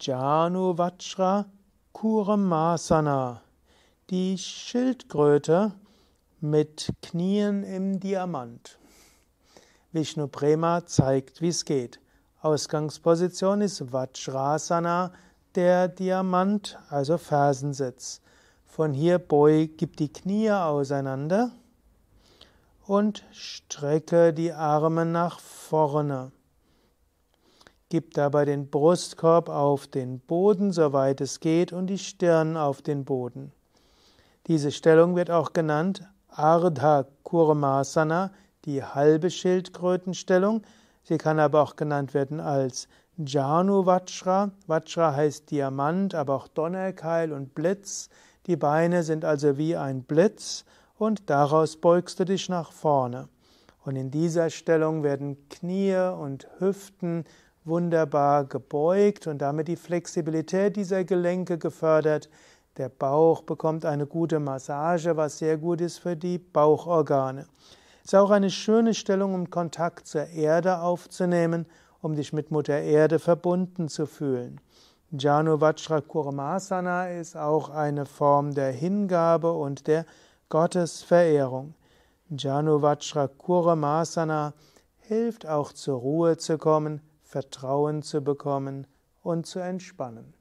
Janu Vajra Kurumasana. Die Schildkröte mit Knien im Diamant. Vishnu Prema zeigt, wie es geht. Ausgangsposition ist Vajrasana, der Diamant, also Fersensitz. Von hier beug, gib die Knie auseinander und strecke die Arme nach vorne. Gib dabei den Brustkorb auf den Boden, soweit es geht, und die Stirn auf den Boden. Diese Stellung wird auch genannt Ardha Kurmasana, die halbe Schildkrötenstellung. Sie kann aber auch genannt werden als Janu Vajra. Vajra heißt Diamant, aber auch Donnerkeil und Blitz. Die Beine sind also wie ein Blitz und daraus beugst du dich nach vorne. Und in dieser Stellung werden Knie und Hüften wunderbar gebeugt und damit die Flexibilität dieser Gelenke gefördert. Der Bauch bekommt eine gute Massage, was sehr gut ist für die Bauchorgane. Es Ist auch eine schöne Stellung, um Kontakt zur Erde aufzunehmen, um dich mit Mutter Erde verbunden zu fühlen. Janu Vajra Kurmasana ist auch eine Form der Hingabe und der Gottesverehrung. Janu Vajra Kurmasana hilft auch zur Ruhe zu kommen, Vertrauen zu bekommen und zu entspannen.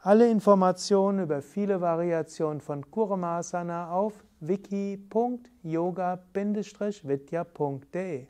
Alle Informationen über viele Variationen von Kurmasana auf wiki.yoga-vidya.de